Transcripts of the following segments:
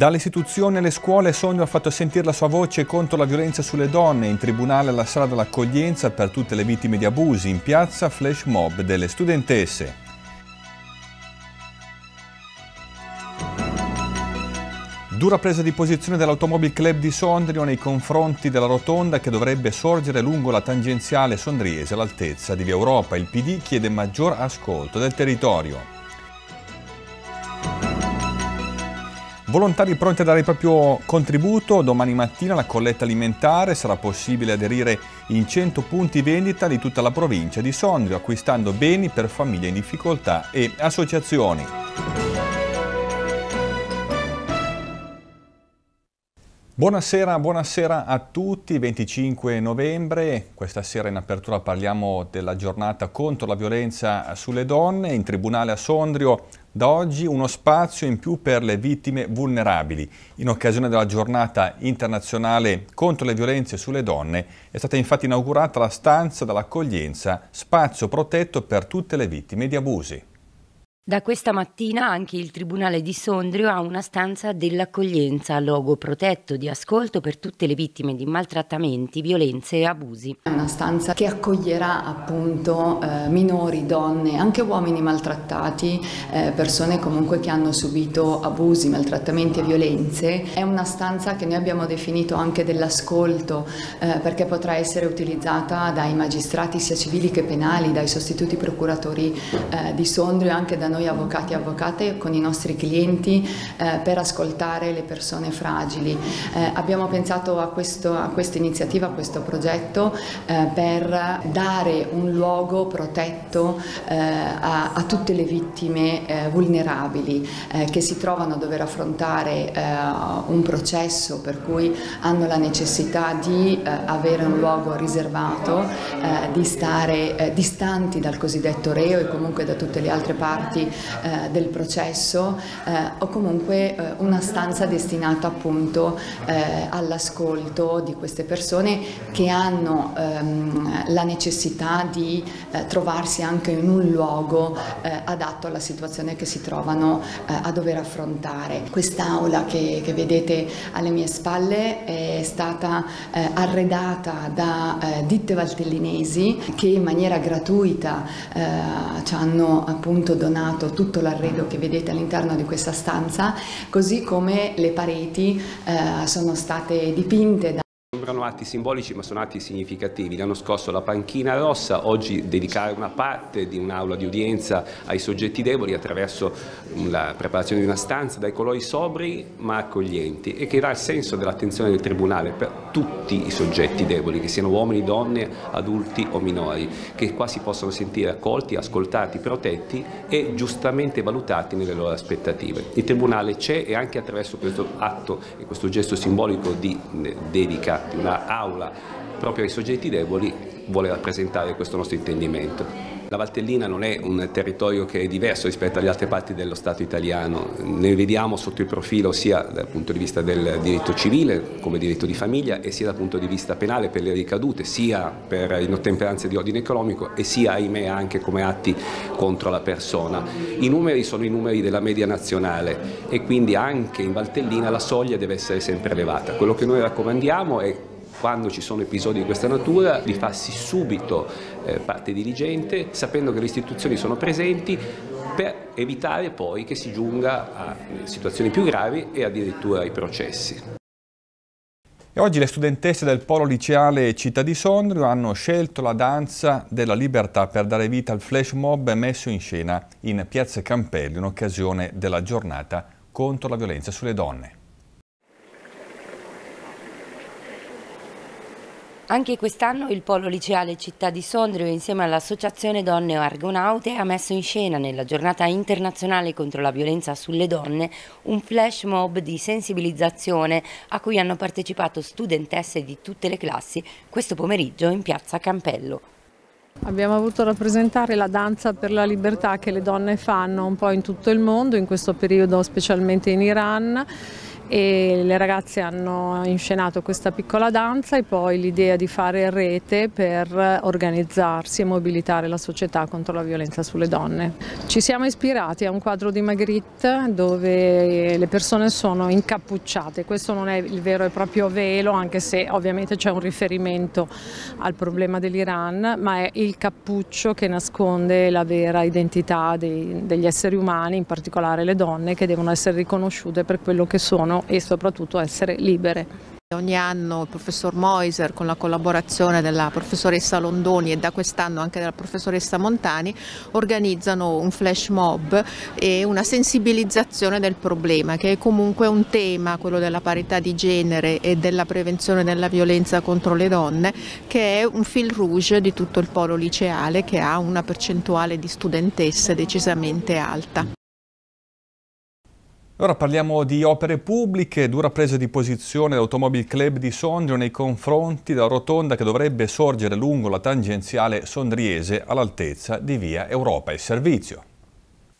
Dalle Dall'istituzione alle scuole Sogno ha fatto sentire la sua voce contro la violenza sulle donne, in tribunale alla sala dell'accoglienza per tutte le vittime di abusi, in piazza flash mob delle studentesse. Dura presa di posizione dell'Automobile Club di Sondrio nei confronti della rotonda che dovrebbe sorgere lungo la tangenziale sondriese all'altezza di Via Europa. Il PD chiede maggior ascolto del territorio. Volontari pronti a dare il proprio contributo, domani mattina la colletta alimentare sarà possibile aderire in 100 punti vendita di tutta la provincia di Sondrio acquistando beni per famiglie in difficoltà e associazioni. Buonasera, buonasera a tutti, 25 novembre, questa sera in apertura parliamo della giornata contro la violenza sulle donne, in tribunale a Sondrio da oggi uno spazio in più per le vittime vulnerabili. In occasione della giornata internazionale contro le violenze sulle donne è stata infatti inaugurata la stanza dell'accoglienza, spazio protetto per tutte le vittime di abusi. Da questa mattina anche il Tribunale di Sondrio ha una stanza dell'accoglienza, logo protetto di ascolto per tutte le vittime di maltrattamenti, violenze e abusi. È una stanza che accoglierà appunto eh, minori, donne, anche uomini maltrattati, eh, persone comunque che hanno subito abusi, maltrattamenti e violenze. È una stanza che noi abbiamo definito anche dell'ascolto eh, perché potrà essere utilizzata dai magistrati sia civili che penali, dai sostituti procuratori eh, di Sondrio e anche da noi noi avvocati e avvocate con i nostri clienti eh, per ascoltare le persone fragili. Eh, abbiamo pensato a, questo, a, questa iniziativa, a questo progetto eh, per dare un luogo protetto eh, a, a, tutte le vittime eh, vulnerabili eh, che si trovano a dover affrontare un processo per cui hanno la necessità di avere un luogo riservato, di stare distanti dal cosiddetto reo e comunque da tutte le altre parti stadi eh, del processo eh, o comunque eh, una stanza destinata appunto eh, all'ascolto di queste persone che hanno ehm, la necessità di eh, trovarsi anche in un luogo eh, adatto alla situazione che si trovano a dover affrontare. Quest'aula che, che, vedete alle mie spalle è stata arredata da ditte valtellinesi che in maniera gratuita ci hanno appunto donato disegnato tutto l'arredo che vedete all'interno di questa stanza, così come le pareti eh, sono state dipinte da Sembrano atti simbolici ma sono atti significativi. L'anno scorso la panchina rossa, oggi dedicare una parte di un'aula di udienza ai soggetti deboli attraverso la preparazione di una stanza dai colori sobri ma accoglienti e che dà il senso dell'attenzione del Tribunale per tutti i soggetti deboli, che siano uomini, donne, adulti o minori, che qua si possono sentire accolti, ascoltati, protetti e giustamente valutati nelle loro aspettative. Il Tribunale c'è e anche attraverso questo atto e questo gesto simbolico di eh, dedica una aula proprio ai soggetti deboli vuole rappresentare questo nostro intendimento. La Valtellina non è un territorio che è diverso rispetto alle altre parti dello Stato italiano, ne vediamo sotto il profilo sia dal punto di vista del diritto civile come diritto di famiglia e sia dal punto di vista penale per le ricadute, sia per inottemperanze di ordine economico e sia ahimè anche come atti contro la persona. I numeri sono i numeri della media nazionale e quindi anche in Valtellina la soglia deve essere sempre elevata. Quello che noi raccomandiamo è quando ci sono episodi di questa natura di farsi subito eh, parte dirigente sapendo che le istituzioni sono presenti per evitare poi che si giunga a eh, situazioni più gravi e addirittura ai processi. E oggi le studentesse del polo liceale Città di Sondrio hanno scelto la danza della libertà per dare vita al flash mob messo in scena in Piazza Campelli in occasione della giornata contro la violenza sulle donne. Anche quest'anno il Polo Liceale Città di Sondrio insieme all'Associazione Donne Argonaute ha messo in scena nella giornata internazionale contro la violenza sulle donne un flash mob di sensibilizzazione a cui hanno partecipato studentesse di tutte le classi questo pomeriggio in piazza Campello. Abbiamo voluto rappresentare la danza per la libertà che le donne fanno un po' in tutto il mondo, in questo periodo specialmente in Iran e le ragazze hanno inscenato questa piccola danza e poi l'idea di fare rete per organizzarsi e mobilitare la società contro la violenza sulle donne. Ci siamo ispirati a un quadro di Magritte dove le persone sono incappucciate, questo non è il vero e proprio velo anche se ovviamente c'è un riferimento al problema dell'Iran ma è il cappuccio che nasconde la vera identità dei, degli esseri umani, in particolare le donne che devono essere riconosciute per quello che sono e soprattutto essere libere. Ogni anno il professor Moiser con la collaborazione della professoressa Londoni e da quest'anno anche della professoressa Montani organizzano un flash mob e una sensibilizzazione del problema che è comunque un tema, quello della parità di genere e della prevenzione della violenza contro le donne che è un fil rouge di tutto il polo liceale che ha una percentuale di studentesse decisamente alta. Ora parliamo di opere pubbliche, dura presa di posizione dell'Automobile Club di Sondrio nei confronti della rotonda che dovrebbe sorgere lungo la tangenziale sondriese all'altezza di via Europa e Servizio.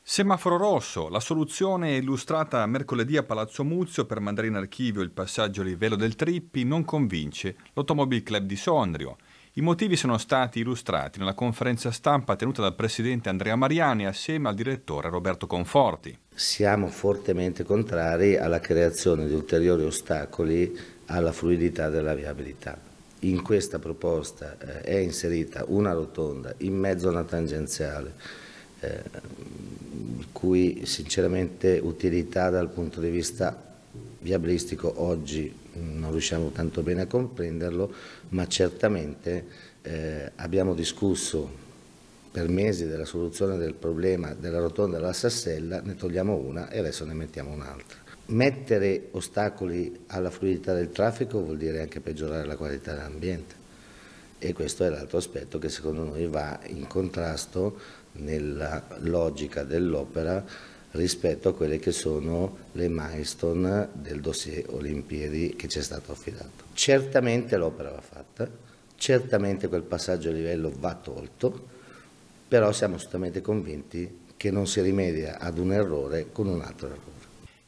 Semaforo rosso, la soluzione illustrata mercoledì a Palazzo Muzio per mandare in archivio il passaggio a livello del Trippi non convince l'Automobile Club di Sondrio. I motivi sono stati illustrati nella conferenza stampa tenuta dal presidente Andrea Mariani assieme al direttore Roberto Conforti siamo fortemente contrari alla creazione di ulteriori ostacoli alla fluidità della viabilità. In questa proposta eh, è inserita una rotonda in mezzo a una tangenziale, eh, cui sinceramente utilità dal punto di vista viabilistico oggi non riusciamo tanto bene a comprenderlo, ma certamente eh, abbiamo discusso per mesi della soluzione del problema della rotonda della Sassella, ne togliamo una e adesso ne mettiamo un'altra. Mettere ostacoli alla fluidità del traffico vuol dire anche peggiorare la qualità dell'ambiente e questo è l'altro aspetto che secondo noi va in contrasto nella logica dell'opera rispetto a quelle che sono le milestone del dossier Olimpiadi che ci è stato affidato. Certamente l'opera va fatta, certamente quel passaggio a livello va tolto, però siamo assolutamente convinti che non si rimedia ad un errore con un altro errore.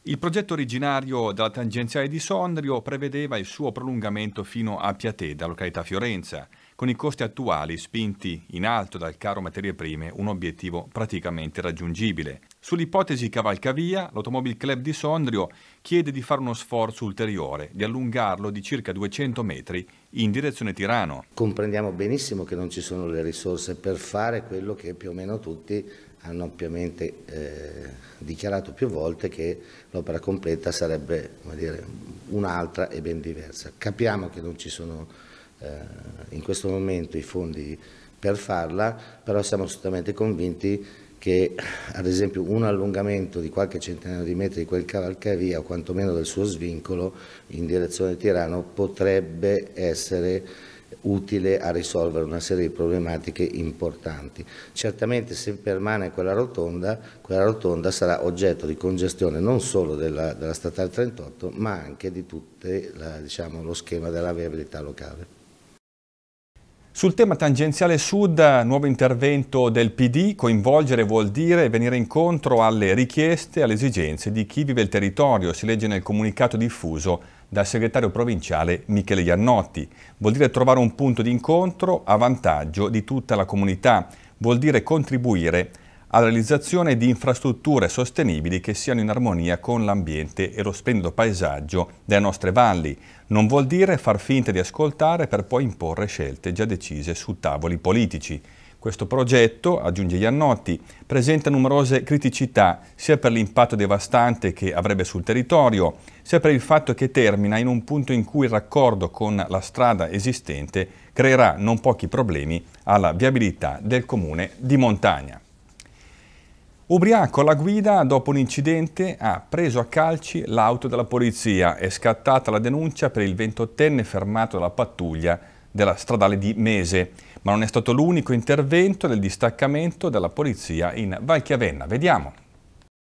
Il progetto originario della tangenziale di Sondrio prevedeva il suo prolungamento fino a Piateda, località Fiorenza, con i costi attuali spinti in alto dal caro materie prime, un obiettivo praticamente raggiungibile. Sull'ipotesi cavalcavia, l'Automobile Club di Sondrio chiede di fare uno sforzo ulteriore, di allungarlo di circa 200 metri in direzione Tirano. Comprendiamo benissimo che non ci sono le risorse per fare quello che più o meno tutti hanno ampiamente eh, dichiarato più volte che l'opera completa sarebbe un'altra e ben diversa. Capiamo che non ci sono eh, in questo momento i fondi per farla, però siamo assolutamente convinti che ad esempio un allungamento di qualche centinaio di metri di quel cavalcavia o quantomeno del suo svincolo in direzione di Tirano potrebbe essere utile a risolvere una serie di problematiche importanti. Certamente se permane quella rotonda, quella rotonda sarà oggetto di congestione non solo della, della Statale 38 ma anche di tutto diciamo, lo schema della viabilità locale. Sul tema tangenziale sud, nuovo intervento del PD, coinvolgere vuol dire venire incontro alle richieste e alle esigenze di chi vive il territorio, si legge nel comunicato diffuso dal segretario provinciale Michele Iannotti. Vuol dire trovare un punto di incontro a vantaggio di tutta la comunità, vuol dire contribuire alla realizzazione di infrastrutture sostenibili che siano in armonia con l'ambiente e lo splendido paesaggio delle nostre valli. Non vuol dire far finta di ascoltare per poi imporre scelte già decise su tavoli politici. Questo progetto, aggiunge Iannotti, presenta numerose criticità sia per l'impatto devastante che avrebbe sul territorio, sia per il fatto che termina in un punto in cui il raccordo con la strada esistente creerà non pochi problemi alla viabilità del comune di montagna. Ubriaco alla guida, dopo un incidente, ha preso a calci l'auto della polizia. È scattata la denuncia per il 28enne fermato dalla pattuglia della stradale di Mese. Ma non è stato l'unico intervento del distaccamento della polizia in Valchiavenna. Vediamo.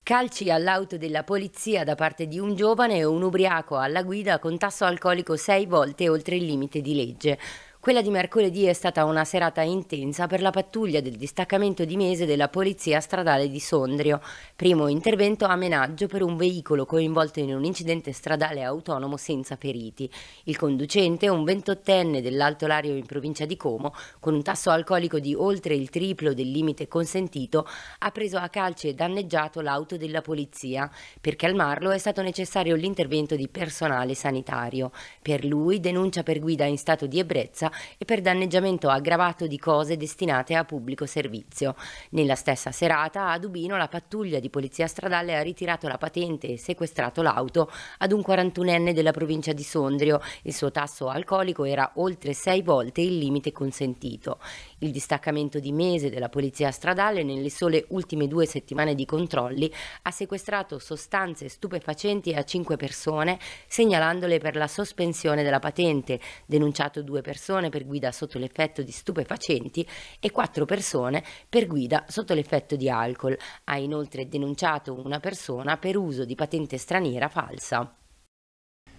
Calci all'auto della polizia da parte di un giovane e un ubriaco alla guida con tasso alcolico sei volte oltre il limite di legge. Quella di mercoledì è stata una serata intensa per la pattuglia del distaccamento di Mese della Polizia Stradale di Sondrio, primo intervento a menaggio per un veicolo coinvolto in un incidente stradale autonomo senza feriti. Il conducente, un 28enne dell'Alto Lario in provincia di Como, con un tasso alcolico di oltre il triplo del limite consentito, ha preso a calce e danneggiato l'auto della polizia. Per calmarlo è stato necessario l'intervento di personale sanitario. Per lui denuncia per guida in stato di ebbrezza e per danneggiamento aggravato di cose destinate a pubblico servizio. Nella stessa serata a Dubino la pattuglia di polizia stradale ha ritirato la patente e sequestrato l'auto ad un 41enne della provincia di Sondrio. Il suo tasso alcolico era oltre sei volte il limite consentito. Il distaccamento di Mese della polizia stradale nelle sole ultime due settimane di controlli ha sequestrato sostanze stupefacenti a cinque persone, segnalandole per la sospensione della patente, denunciato due persone persone per guida sotto l'effetto di stupefacenti e 4 persone per guida sotto l'effetto di alcol. Ha inoltre denunciato una persona per uso di patente straniera falsa.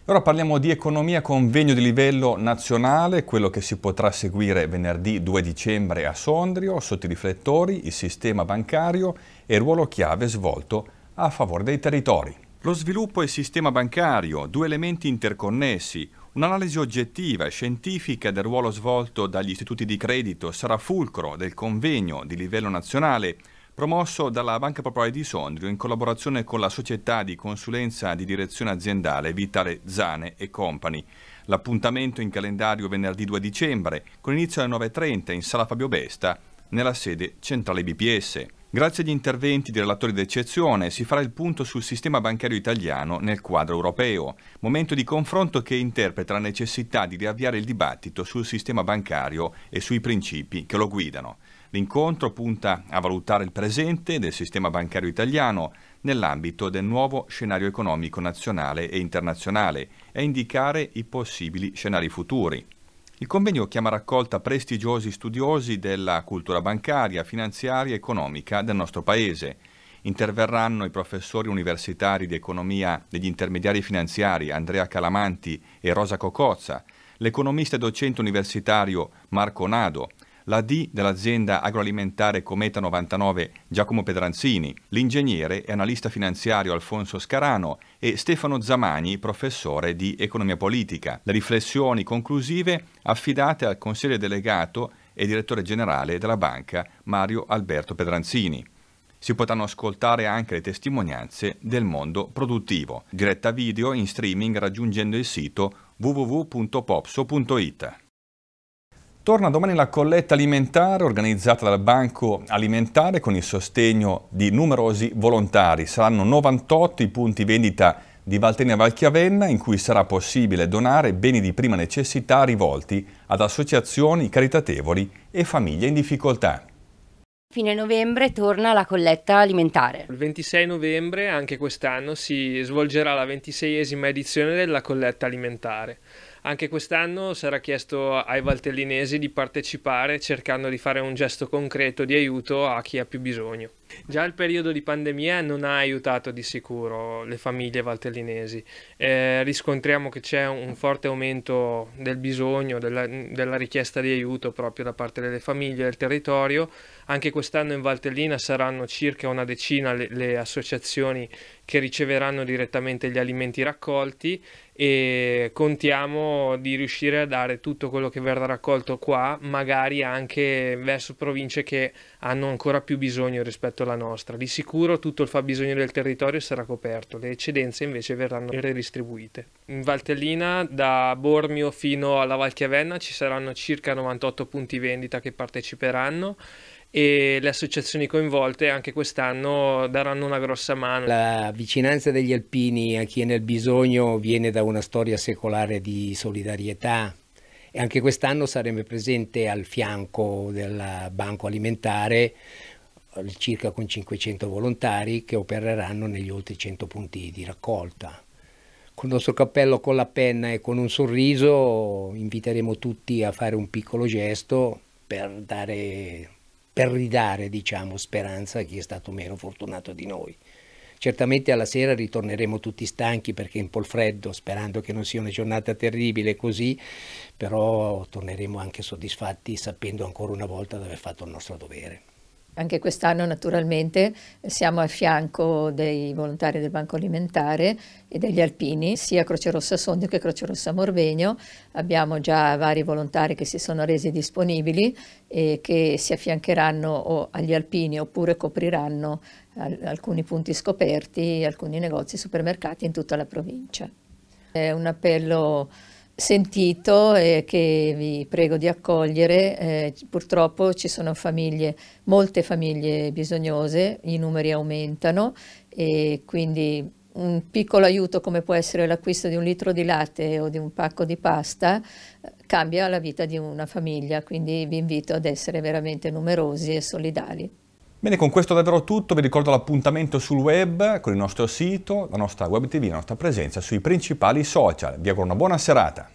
Ora parliamo di economia convegno di livello nazionale, quello che si potrà seguire venerdì 2 dicembre a Sondrio, sotto i riflettori, il sistema bancario e il ruolo chiave svolto a favore dei territori. Lo sviluppo e il sistema bancario, due elementi interconnessi, Un'analisi oggettiva e scientifica del ruolo svolto dagli istituti di credito sarà fulcro del convegno di livello nazionale promosso dalla Banca Popolare di Sondrio in collaborazione con la società di consulenza di direzione aziendale Vitale Zane e Company. L'appuntamento in calendario venerdì 2 dicembre con inizio alle 9.30 in sala Fabio Besta nella sede centrale BPS. Grazie agli interventi dei relatori d'eccezione si farà il punto sul sistema bancario italiano nel quadro europeo, momento di confronto che interpreta la necessità di riavviare il dibattito sul sistema bancario e sui principi che lo guidano. L'incontro punta a valutare il presente del sistema bancario italiano nell'ambito del nuovo scenario economico nazionale e internazionale e a indicare i possibili scenari futuri. Il convegno chiama raccolta prestigiosi studiosi della cultura bancaria, finanziaria e economica del nostro Paese. Interverranno i professori universitari di economia degli intermediari finanziari Andrea Calamanti e Rosa Cocozza, l'economista e docente universitario Marco Nado, la D dell'azienda agroalimentare Cometa 99 Giacomo Pedranzini, l'ingegnere e analista finanziario Alfonso Scarano e Stefano Zamani, professore di economia politica. Le riflessioni conclusive affidate al consigliere delegato e direttore generale della banca Mario Alberto Pedranzini. Si potranno ascoltare anche le testimonianze del mondo produttivo. Diretta video in streaming raggiungendo il sito www.popso.it. Torna domani la colletta alimentare organizzata dal Banco Alimentare con il sostegno di numerosi volontari. Saranno 98 i punti vendita di Valtenia Valchiavenna in cui sarà possibile donare beni di prima necessità rivolti ad associazioni caritatevoli e famiglie in difficoltà. Fine novembre torna la colletta alimentare. Il 26 novembre anche quest'anno si svolgerà la 26esima edizione della colletta alimentare. Anche quest'anno sarà chiesto ai valtellinesi di partecipare cercando di fare un gesto concreto di aiuto a chi ha più bisogno. Già il periodo di pandemia non ha aiutato di sicuro le famiglie valtellinesi. Eh, riscontriamo che c'è un forte aumento del bisogno, della, della, richiesta di aiuto proprio da parte delle famiglie del territorio. Anche quest'anno in Valtellina saranno circa una decina le, le associazioni che riceveranno direttamente gli alimenti raccolti e contiamo di riuscire a dare tutto quello che verrà raccolto qua, magari anche verso province che hanno ancora più bisogno rispetto alla nostra. Di sicuro tutto il fabbisogno del territorio sarà coperto, le eccedenze invece verranno redistribuite. In Valtellina, da Bormio fino alla Valchiavenna, ci saranno circa 98 punti vendita che parteciperanno e le associazioni coinvolte anche quest'anno daranno una grossa mano. La vicinanza degli alpini a chi è nel bisogno viene da una storia secolare di solidarietà e anche quest'anno saremo presenti al fianco del Banco Alimentare eh, circa con 500 volontari che opereranno negli oltre 100 punti di raccolta. Con il nostro cappello, con la penna e con un sorriso inviteremo tutti a fare un piccolo gesto per, dare, per ridare diciamo, speranza a chi è stato meno fortunato di noi. Certamente alla sera ritorneremo tutti stanchi perché è un po' il freddo, sperando che non sia una giornata terribile così, però torneremo anche soddisfatti sapendo ancora una volta di aver fatto il nostro dovere. Anche quest'anno naturalmente siamo a fianco dei volontari del Banco Alimentare e degli alpini, sia Croce Rossa Sondrio che Croce Rossa Morvegno. Abbiamo già vari volontari che si sono resi disponibili e che si affiancheranno agli alpini oppure copriranno alcuni punti scoperti, alcuni negozi, supermercati in tutta la provincia. È un appello sentito e che vi prego di accogliere. Eh, purtroppo ci sono famiglie, molte famiglie bisognose, i numeri aumentano e quindi un piccolo aiuto come può essere l'acquisto di un litro di latte o di un pacco di pasta eh, cambia la vita di una famiglia, quindi vi invito ad essere veramente numerosi e solidali. Bene, con questo è davvero tutto, vi ricordo l'appuntamento sul web, con il nostro sito, la nostra web tv, la nostra presenza sui principali social. Vi auguro una buona serata.